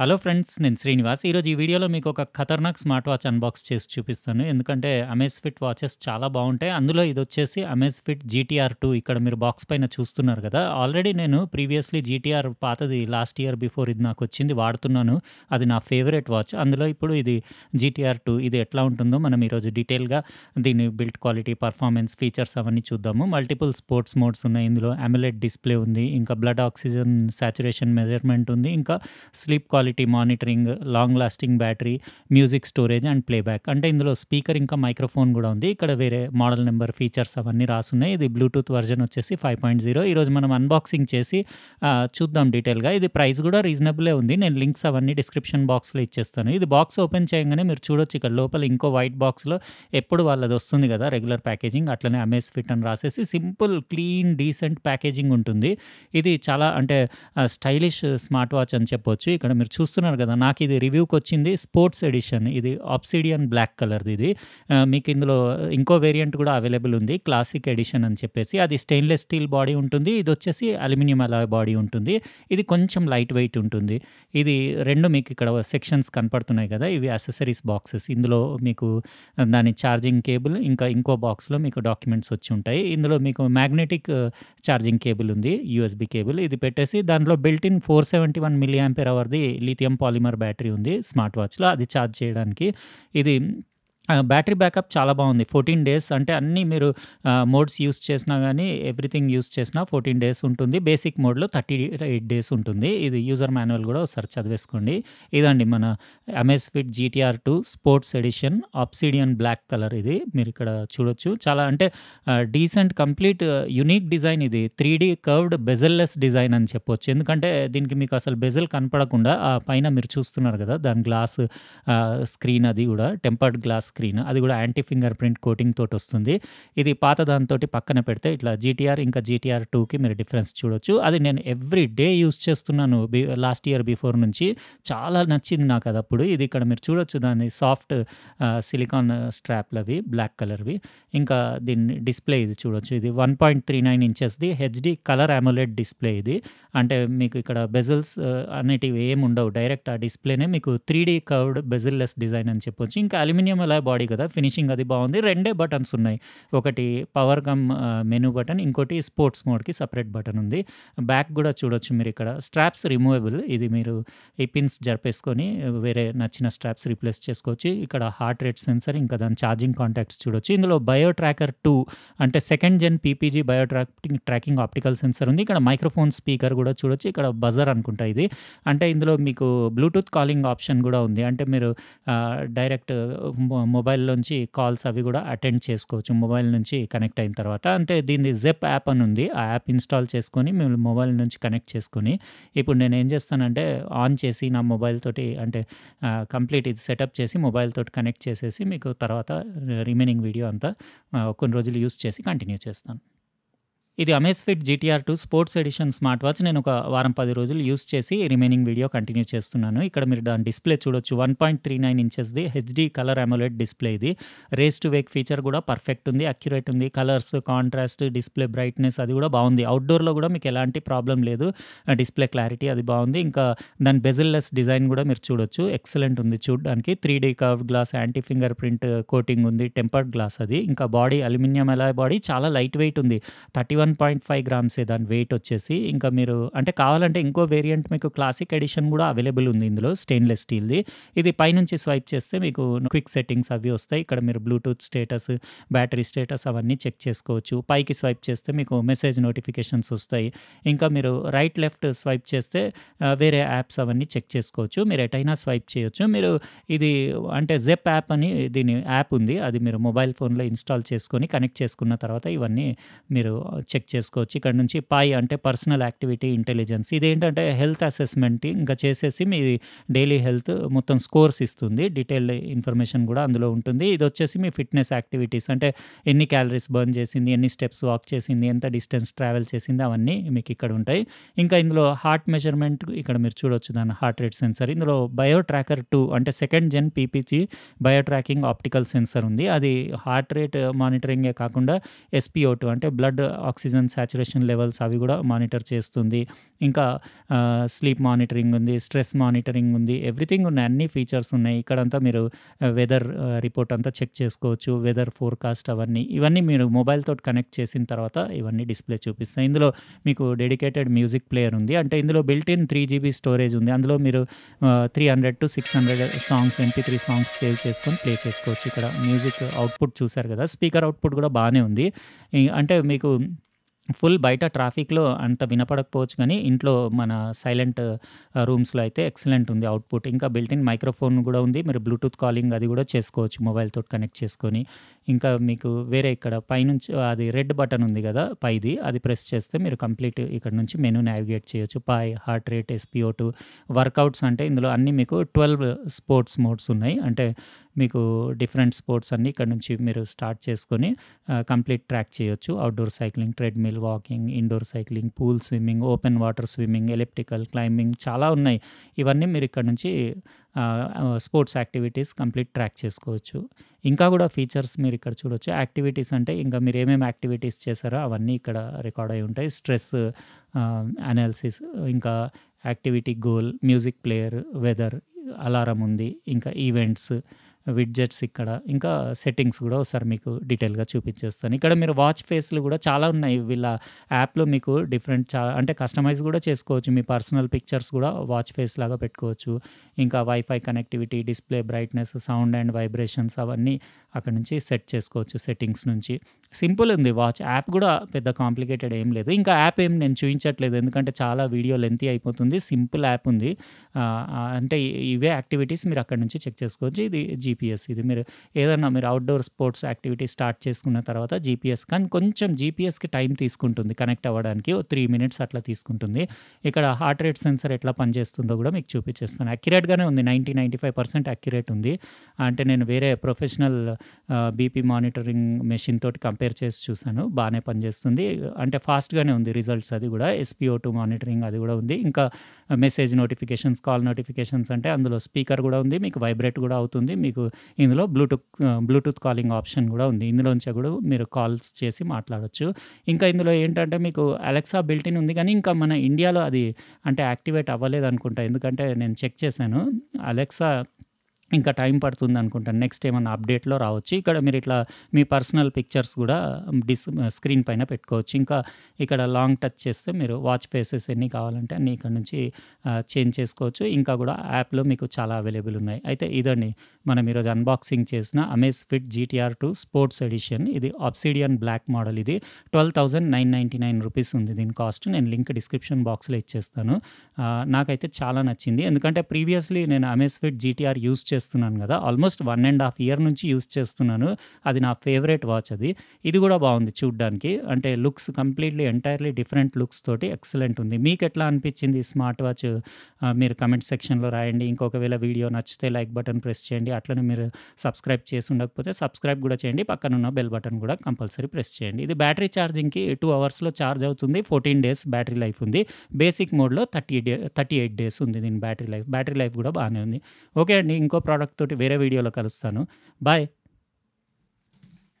hello friends నేను శ్రీనివాస్ ఈరోజు ఈ వీడియోలో మీకు ఒక ఖతర్నాక్ స్మార్ట్ వాచ్ అన్బాక్స్ చేసి చూపిస్తాను ఎందుకంటే అమేజ్ ఫిట్ వాచెస్ చాలా బాగుంటాయి అందులో ఇది వచ్చేసి అమేజ్ ఫిట్ జీటీఆర్ టూ ఇక్కడ మీరు బాక్స్ పైన చూస్తున్నారు కదా ఆల్రెడీ నేను ప్రీవియస్లీ జీటీఆర్ పాతది లాస్ట్ ఇయర్ బిఫోర్ ఇది నాకు వచ్చింది వాడుతున్నాను అది నా ఫేవరెట్ వాచ్ అందులో ఇప్పుడు ఇది జీటీఆర్ టూ ఇది ఎట్లా ఉంటుందో మనం ఈరోజు డీటెయిల్గా దీని బిల్డ్ క్వాలిటీ పర్ఫార్మెన్స్ ఫీచర్స్ అవన్నీ చూద్దాము మల్టిపుల్ స్పోర్ట్స్ మోడ్స్ ఉన్నాయి ఇందులో అమ్యులెట్ డిస్ప్లే ఉంది ఇంకా బ్లడ్ ఆక్సిజన్ సాచురేషన్ మెజర్మెంట్ ఉంది ఇంకా sleep quality quality monitoring long lasting battery music storage and playback అంటే ఇందులో స్పీకర్ ఇంకా మైక్రోఫోన్ కూడా ఉంది ఇక్కడ వేరే మోడల్ నెంబర్ ఫీచర్స్ అవన్నీ రాసున్నాయి ఇది బ్లూటూత్ వర్జన్ వచ్చేసి ఫైవ్ పాయింట్ జీరో ఈరోజు మనం అన్బాక్సింగ్ చేసి చూద్దాం డీటెయిల్గా ఇది ప్రైస్ కూడా రీజనబులే ఉంది నేను లింక్స్ అవన్నీ డిస్క్రిప్షన్ బాక్స్లో ఇచ్చేస్తాను ఇది బాక్స్ ఓపెన్ చేయగానే మీరు చూడొచ్చు ఇక్కడ లోపల ఇంకో వైట్ బాక్స్లో ఎప్పుడు వాళ్ళది వస్తుంది కదా రెగ్యులర్ ప్యాకేజింగ్ అట్లనే అమేజ్ ఫిట్ అని రాసేసి సింపుల్ క్లీన్ డీసెంట్ ప్యాకేజింగ్ ఉంటుంది ఇది చాలా అంటే స్టైలిష్ స్మార్ట్ వాచ్ అని చెప్పొచ్చు ఇక్కడ మీరు మీరు చూస్తున్నారు కదా నాకు ఇది రివ్యూకి వచ్చింది స్పోర్ట్స్ ఎడిషన్ ఇది ఆప్సిడియన్ బ్లాక్ కలర్ది ఇది మీకు ఇందులో ఇంకో వేరియంట్ కూడా అవైలబుల్ ఉంది క్లాసిక్ ఎడిషన్ అని చెప్పేసి అది స్టెయిన్లెస్ స్టీల్ బాడీ ఉంటుంది ఇది వచ్చేసి అల్యూమినియం అలా బాడీ ఉంటుంది ఇది కొంచెం లైట్ వెయిట్ ఉంటుంది ఇది రెండు మీకు ఇక్కడ సెక్షన్స్ కనపడుతున్నాయి కదా ఇవి అసెసరీస్ బాక్సెస్ ఇందులో మీకు దాని ఛార్జింగ్ కేబుల్ ఇంకా ఇంకో బాక్స్లో మీకు డాక్యుమెంట్స్ వచ్చి ఉంటాయి ఇందులో మీకు మ్యాగ్నెటిక్ ఛార్జింగ్ కేబుల్ ఉంది యూఎస్బి కేబుల్ ఇది పెట్టేసి దాంట్లో built in four seventy one milliampere అవర్ది లిథియం పాలిమర్ బ్యాటరీ ఉంది స్మార్ట్ వాచ్లో అది ఛార్జ్ చేయడానికి ఇది బ్యాటరీ బ్యాకప్ చాలా బాగుంది ఫోర్టీన్ డేస్ అంటే అన్నీ మీరు మోడ్స్ యూస్ చేసినా కానీ ఎవ్రీథింగ్ యూస్ చేసినా ఫోర్టీన్ డేస్ ఉంటుంది బేసిక్ మోడ్లో థర్టీ ఎయిట్ డేస్ ఉంటుంది ఇది యూజర్ మాన్యువల్ కూడా ఒకసారి చదివేసుకోండి ఇదండి మన Amazfit GTR two sports edition obsidian black colour ఇది మీరు ఇక్కడ చూడొచ్చు చాలా అంటే డీసెంట్ కంప్లీట్ యునిక్ డిజైన్ ఇది three D curved bezelless design అని చెప్పొచ్చు ఎందుకంటే దీనికి మీకు అసలు బెజల్ కనపడకుండా ఆ పైన మీరు చూస్తున్నారు కదా దాని గ్లాస్ స్క్రీన్ అది కూడా టెంపర్డ్ గ్లాస్ స్క్రీన్ అది కూడా యాంటీ ఫింగర్ ప్రింట్ కోటింగ్ తోటి వస్తుంది ఇది పాత దానితో పక్కన పెడితే ఇట్లా జీటీఆర్ ఇంకా జీటీఆర్ టూకి మీరు డిఫరెన్స్ చూడొచ్చు అది నేను ఎవ్రీ డే యూస్ చేస్తున్నాను లాస్ట్ ఇయర్ బిఫోర్ నుంచి చాలా నచ్చింది నాకు అది అప్పుడు ఇది ఇక్కడ మీరు చూడొచ్చు దాన్ని సాఫ్ట్ సిలికాన్ స్ట్రాప్లవి బ్లాక్ కలర్వి ఇంకా దీన్ని డిస్ప్లే ఇది చూడొచ్చు ఇది వన్ పాయింట్ త్రీ నైన్ ఇంచెస్ది హెచ్డి కలర్ అమోలెడ్ డిస్ప్లే ఇది అంటే మీకు ఇక్కడ బెజిల్స్ అనేటివి ఏమి ఉండవు డైరెక్ట్ ఆ డిస్ప్లేనే మీకు three D curved bezelless design అని చెప్పొచ్చు ఇంకా అల్యూమినియం అలా బాడీ కదా ఫినిషింగ్ అది బాగుంది రెండే బటన్స్ ఉన్నాయి ఒకటి పవర్ కమ్ మెనూ బటన్ ఇంకోటి స్పోర్ట్స్ మోడ్కి సపరేట్ బటన్ ఉంది బ్యాక్ కూడా చూడొచ్చు మీరు ఇక్కడ స్ట్రాప్స్ రిమూవబుల్ ఇది మీరు ఈ పిన్స్ జరిపేసుకొని వేరే నచ్చిన స్ట్రాప్స్ రీప్లేస్ చేసుకోవచ్చు ఇక్కడ హార్ట్ రేట్ సెన్సర్ ఇంకా దాని ఛార్జింగ్ కాంటాక్ట్స్ చూడొచ్చు ఇందులో బయో ట్రాకర్ టూ అంటే second gen PPG bio tracking tracking optical sensor ఉంది ఇక్కడ మైక్రోఫోన్ స్పీకర్ కూడా చూడొచ్చు ఇక్కడ బజర్ అనుకుంటా ఇది అంటే ఇందులో మీకు బ్లూటూత్ కాలింగ్ ఆప్షన్ కూడా ఉంది అంటే మీరు డైరెక్ట్ మొబైల్ నుంచి కాల్స్ అవి కూడా అటెండ్ చేసుకోవచ్చు మొబైల్ నుంచి కనెక్ట్ అయిన తర్వాత అంటే దీన్ని జెప్ యాప్ అని ఉంది ఆ యాప్ ఇన్స్టాల్ చేసుకొని మేము మొబైల్ నుంచి కనెక్ట్ చేసుకొని ఇప్పుడు నేను ఏం చేస్తానంటే ఆన్ చేసి నా మొబైల్ తోటి అంటే కంప్లీట్ ఇది సెటప్ చేసి మొబైల్ తోటి కనెక్ట్ చేసేసి మీకు తర్వాత రిమైనింగ్ వీడియో అంతా కొన్ని రోజులు యూస్ చేసి కంటిన్యూ చేస్తాను ఇది Amazfit GTR two sports edition smart watch నేను ఒక వారం పది రోజులు యూస్ చేసి రిమైనింగ్ వీడియో కంటిన్యూ చేస్తున్నాను ఇక్కడ మీరు దాని డిస్ప్లే చూడొచ్చు వన్ పాయింట్ త్రీ నైన్ ఇంచెస్ది హెచ్డి కలర్ అమోలెట్ డిస్ప్లే ఇది రేస్ టు వేక్ ఫీచర్ కూడా పర్ఫెక్ట్ ఉంది అక్యురేట్ ఉంది కలర్స్ కాంట్రాస్ట్ డిస్ప్లే బ్రైట్నెస్ అది కూడా బాగుంది అవుట్డోర్లో కూడా మీకు ఎలాంటి ప్రాబ్లం లేదు డిస్ప్లే క్లారిటీ అది బాగుంది ఇంకా దాని బెజిల్లెస్ డిజైన్ కూడా మీరు చూడొచ్చు ఎక్సలెంట్ ఉంది చూడడానికి three D cover glass anti fingerprint coating ఉంది టెంపర్డ్ గ్లాస్ అది ఇంకా బాడీ అల్యూమినియం అలా బాడీ చాలా లైట్ వెయిట్ ఉంది thirty one seven point five గ్రామ్సే దాని వెయిట్ వచ్చేసి ఇంకా మీరు అంటే కావాలంటే ఇంకో వేరియంట్ మీకు క్లాసిక్ ఎడిషన్ కూడా అవైలబుల్ ఉంది ఇందులో స్టెయిన్లెస్ స్టీల్ది ఇది పైనుంచి స్వైప్ చేస్తే మీకు క్విక్ సెట్టింగ్స్ అవి వస్తాయి ఇక్కడ మీరు బ్లూటూత్ స్టేటస్ బ్యాటరీ స్టేటస్ అవన్నీ చెక్ చేసుకోవచ్చు పైకి స్వైప్ చేస్తే మీకు మెసేజ్ నోటిఫికేషన్స్ వస్తాయి ఇంకా మీరు రైట్ లెఫ్ట్ స్వైప్ చేస్తే వేరే యాప్స్ అవన్నీ చెక్ చేసుకోవచ్చు మీరు ఎటైనా స్వైప్ చేయొచ్చు మీరు ఇది అంటే జెప్ యాప్ అని దీని యాప్ ఉంది అది మీరు మొబైల్ ఫోన్లో ఇన్స్టాల్ చేసుకొని కనెక్ట్ చేసుకున్న తర్వాత ఇవన్నీ మీరు చెక్ చేసుకోవచ్చు ఇక్కడ నుంచి పై అంటే పర్సనల్ యాక్టివిటీ ఇంటెలిజెన్స్ ఇదేంటంటే హెల్త్ అసెస్మెంట్ ఇంకా చేసేసి మీ డైలీ హెల్త్ మొత్తం స్కోర్స్ ఇస్తుంది డీటెయిల్ ఇన్ఫర్మేషన్ కూడా అందులో ఉంటుంది ఇది వచ్చేసి మీ ఫిట్నెస్ యాక్టివిటీస్ అంటే ఎన్ని క్యాలరీస్ బర్న్ చేసింది ఎన్ని స్టెప్స్ వాక్ చేసింది ఎంత డిస్టెన్స్ ట్రావెల్ చేసింది అవన్నీ మీకు ఇక్కడ ఉంటాయి ఇంకా ఇందులో హార్ట్ మెజర్మెంట్ ఇక్కడ మీరు చూడొచ్చు దాని హార్ట్ రేట్ సెన్సర్ ఇందులో బయో ట్రాకర్ టూ అంటే second gen PPG bio tracking optical sensor ఉంది అది హార్ట్ రేట్ మానిటరింగే కాకుండా ఎస్పీఓ టూ అంటే blood oxygen oxygen saturation levels అవి కూడా మానిటర్ చేస్తుంది ఇంకా స్లీప్ మానిటరింగ్ ఉంది స్ట్రెస్ మానిటరింగ్ ఉంది ఎవ్రీథింగ్ ఉన్నాయి అన్ని ఫీచర్స్ ఉన్నాయి ఇక్కడంతా మీరు వెదర్ రిపోర్ట్ అంతా చెక్ చేసుకోవచ్చు వెదర్ ఫోర్కాస్ట్ అవన్నీ ఇవన్నీ మీరు మొబైల్తో కనెక్ట్ చేసిన తర్వాత ఇవన్నీ డిస్ప్లే చూపిస్తాయి ఇందులో మీకు డెడికేటెడ్ మ్యూజిక్ ప్లేయర్ ఉంది అంటే ఇందులో built in three GB storage ఉంది అందులో మీరు three hundred to six hundred songs MP three songs save చేసుకొని ప్లే చేసుకోవచ్చు ఇక్కడ మ్యూజిక్ అవుట్పుట్ చూసారు కదా స్పీకర్ అవుట్పుట్ కూడా బాగానే ఉంది అంటే మీకు ఫుల్ బయట ట్రాఫిక్లో అంత వినపడకపోవచ్చు కానీ ఇంట్లో మన సైలెంట్ రూమ్స్లో అయితే ఎక్సలెంట్ ఉంది అవుట్పుట్ ఇంకా బిల్టిన్ మైక్రోఫోన్ కూడా ఉంది మీరు బ్లూటూత్ కాలింగ్ అది కూడా చేసుకోవచ్చు మొబైల్తో కనెక్ట్ చేసుకొని ఇంకా మీకు వేరే ఇక్కడ పైనుంచి అది రెడ్ బటన్ ఉంది కదా పైది అది ప్రెస్ చేస్తే మీరు కంప్లీట్ ఇక్కడ నుంచి మెనూ నావిగేట్ చేయొచ్చు PAI heart rate SpO two workouts అంటే ఇందులో అన్నీ మీకు ట్వెల్వ్ స్పోర్ట్స్ మోడ్స్ ఉన్నాయి అంటే మీకు డిఫరెంట్ స్పోర్ట్స్ అన్నీ ఇక్కడ నుంచి మీరు స్టార్ట్ చేసుకొని కంప్లీట్ ట్రాక్ చేయొచ్చు outdoor cycling treadmill walking indoor cycling pool swimming open water swimming elliptical climbing చాలా ఉన్నాయి ఇవన్నీ మీరు ఇక్కడ నుంచి స్పోర్ట్స్ యాక్టివిటీస్ కంప్లీట్ ట్రాక్ చేసుకోవచ్చు ఇంకా కూడా ఫీచర్స్ మీరు ఇక్కడ చూడొచ్చు యాక్టివిటీస్ అంటే ఇంకా మీరు ఏమేమి యాక్టివిటీస్ చేశారో అవన్నీ ఇక్కడ రికార్డ్ అయి ఉంటాయి స్ట్రెస్ అనాలిసిస్ ఇంకా activity goal music player weather alarm ఉంది ఇంకా ఈవెంట్స్ విడ్జెట్స్ ఇక్కడ ఇంకా సెట్టింగ్స్ కూడా ఒకసారి మీకు డీటెయిల్గా చూపించేస్తాను ఇక్కడ మీరు వాచ్ ఫేస్లు కూడా చాలా ఉన్నాయి వీళ్ళ యాప్లో మీకు డిఫరెంట్ చాలా అంటే కస్టమైజ్ కూడా చేసుకోవచ్చు మీ పర్సనల్ పిక్చర్స్ కూడా వాచ్ ఫేస్ లాగా పెట్టుకోవచ్చు ఇంకా wifi connectivity display brightness sound and vibrations అవన్నీ అక్కడ నుంచి సెట్ చేసుకోవచ్చు సెట్టింగ్స్ నుంచి సింపుల్ ఉంది వాచ్ యాప్ కూడా పెద్ద కాంప్లికేటెడ్ ఏం లేదు ఇంకా యాప్ ఏం నేను చూపించట్లేదు ఎందుకంటే చాలా వీడియో లెంతీ అయిపోతుంది సింపుల్ యాప్ ఉంది అంటే ఇవే యాక్టివిటీస్ మీరు అక్కడ నుంచి చెక్ చేసుకోవచ్చు ఇది జీపీ జీపీఎస్ ఇది మీరు ఏదైనా మీరు అవుట్డోర్ స్పోర్ట్స్ యాక్టివిటీ స్టార్ట్ చేసుకున్న తర్వాత జీపీఎస్ కానీ కొంచెం జీపీఎస్కి టైం తీసుకుంటుంది కనెక్ట్ అవ్వడానికి ఓ త్రీ మినిట్స్ అట్లా తీసుకుంటుంది ఇక్కడ హార్ట్ రేట్ సెన్సర్ ఎట్లా పనిచేస్తుందో కూడా మీకు చూపించేస్తాను అక్యురేట్గానే ఉంది ninety ninety five percent accurate ఉంది అంటే నేను వేరే ప్రొఫెషనల్ బీపీ మానిటరింగ్ మెషిన్ తోటి కంపేర్ చేసి చూశాను బాగానే పనిచేస్తుంది అంటే ఫాస్ట్గానే ఉంది రిజల్ట్స్ అది కూడా ఎస్పీఓ టూ మానిటరింగ్ అది కూడా ఉంది ఇంకా మెసేజ్ నోటిఫికేషన్స్ కాల్ నోటిఫికేషన్స్ అంటే అందులో స్పీకర్ కూడా ఉంది మీకు వైబ్రేట్ కూడా అవుతుంది మీకు మీకు ఇందులో బ్లూటూత్ బ్లూటూత్ కాలింగ్ ఆప్షన్ కూడా ఉంది ఇందులోంచి కూడా మీరు కాల్స్ చేసి మాట్లాడవచ్చు ఇంకా ఇందులో ఏంటంటే మీకు అలెక్సా బిల్టిన్ ఉంది కానీ ఇంకా మన ఇండియాలో అది అంటే యాక్టివేట్ అవ్వలేదు అనుకుంటా ఎందుకంటే నేను చెక్ చేశాను అలెక్సా ఇంకా టైం పడుతుంది అనుకుంటాను నెక్స్ట్ ఏమైనా అప్డేట్లో రావచ్చు ఇక్కడ మీరు ఇట్లా మీ పర్సనల్ పిక్చర్స్ కూడా డిస్ స్క్రీన్ పైన పెట్టుకోవచ్చు ఇంకా ఇక్కడ లాంగ్ టచ్ చేస్తే మీరు వాచ్ ఫేసెస్ ఎన్ని కావాలంటే అన్ని ఇక్కడ నుంచి చేంజ్ చేసుకోవచ్చు ఇంకా కూడా యాప్లో మీకు చాలా అవైలబుల్ ఉన్నాయి అయితే ఇదండి మనం ఈరోజు అన్బాక్సింగ్ చేసిన Amazfit GTR two sports edition ఇది ఆప్సిడియన్ బ్లాక్ మోడల్ ఇది twelve thousand nine ninety nine rupees ఉంది దీని కాస్ట్ నేను లింక్ డిస్క్రిప్షన్ బాక్స్లో ఇచ్చేస్తాను నాకైతే చాలా నచ్చింది ఎందుకంటే ప్రీవియస్లీ నేను అమేజ్ ఫిట్ జీటీఆర్ యూస్ చేస్తాను చేస్తున్నాను కదా almost one and half year నుంచి యూస్ చేస్తున్నాను అది నా ఫేవరెట్ వాచ్ అది ఇది కూడా బాగుంది చూడ్డానికి అంటే looks completely entirely different looks తోటి ఎక్సలెంట్ ఉంది మీకు ఎట్లా అనిపించింది ఈ స్మార్ట్ వాచ్ మీరు కమెంట్ సెక్షన్లో రాయండి ఇంకొకవేళ వీడియో నచ్చితే లైక్ బటన్ ప్రెస్ చేయండి అట్లనే మీరు సబ్స్క్రైబ్ చేసి ఉండకపోతే సబ్స్క్రైబ్ కూడా చేయండి పక్కన ఉన్న బెల్ బటన్ కూడా కంపల్సరీ ప్రెస్ చేయండి ఇది బ్యాటరీ ఛార్జింగ్కి టూ అవర్స్లో ఛార్జ్ అవుతుంది ఫోర్టీన్ డేస్ బ్యాటరీ లైఫ్ ఉంది బేసిక్ మోడ్లో thirty day thirty eight days ఉంది దీని బ్యాటరీ లైఫ్ బ్యాటరీ లైఫ్ కూడా బాగానే ఉంది ఓకే అండి ఇంకో ప్రోడక్ట్ తోటి వేరే వీడియోలో కలుస్తాను బాయ్